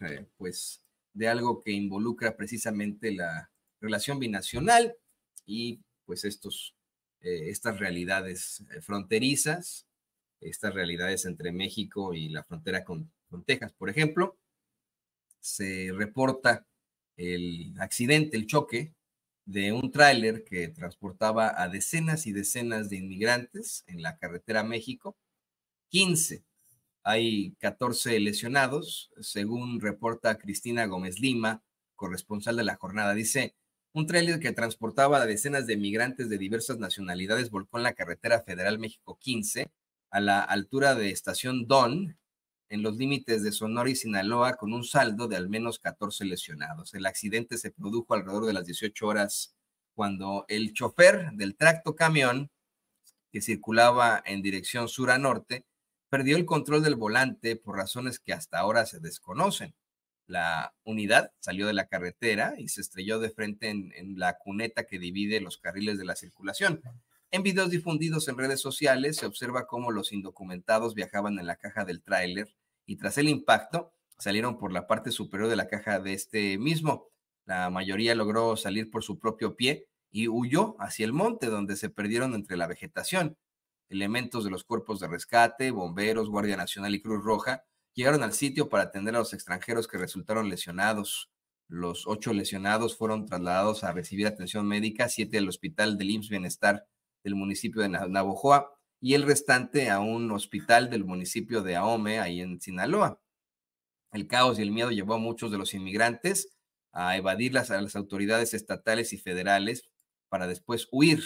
Eh, pues de algo que involucra precisamente la relación binacional y pues estos, eh, estas realidades eh, fronterizas, estas realidades entre México y la frontera con, Texas, por ejemplo, se reporta el accidente, el choque de un tráiler que transportaba a decenas y decenas de inmigrantes en la carretera México, 15 hay 14 lesionados, según reporta Cristina Gómez Lima, corresponsal de la jornada. Dice, un tráiler que transportaba a decenas de migrantes de diversas nacionalidades volcó en la carretera federal México 15 a la altura de Estación Don, en los límites de Sonora y Sinaloa, con un saldo de al menos 14 lesionados. El accidente se produjo alrededor de las 18 horas cuando el chofer del tracto camión que circulaba en dirección sur a norte perdió el control del volante por razones que hasta ahora se desconocen. La unidad salió de la carretera y se estrelló de frente en, la cuneta que divide los carriles de la circulación. En videos difundidos en redes sociales se observa cómo los indocumentados viajaban en la caja del tráiler y tras el impacto salieron por la parte superior de la caja de este mismo. La mayoría logró salir por su propio pie y huyó hacia el monte donde se perdieron entre la vegetación. Elementos de los cuerpos de rescate, bomberos, Guardia Nacional y Cruz Roja llegaron al sitio para atender a los extranjeros que resultaron lesionados. Los ocho lesionados fueron trasladados a recibir atención médica, siete al Hospital del IMSS Bienestar del municipio de Navojoa y el restante a un hospital del municipio de Aome, ahí en Sinaloa. El caos y el miedo llevó a muchos de los inmigrantes a evadir a las autoridades estatales y federales para después huir.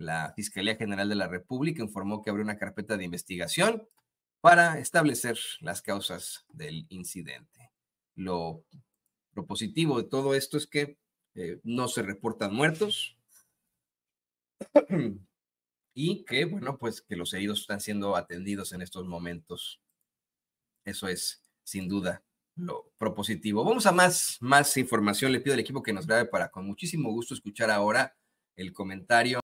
La Fiscalía General de la República informó que abrió una carpeta de investigación para establecer las causas del incidente. Lo, positivo de todo esto es que eh, no se reportan muertos y que, bueno, pues que los heridos están siendo atendidos en estos momentos. Eso es, sin duda, lo propositivo. Vamos a más, más información. Le pido al equipo que nos grabe para con muchísimo gusto escuchar ahora el comentario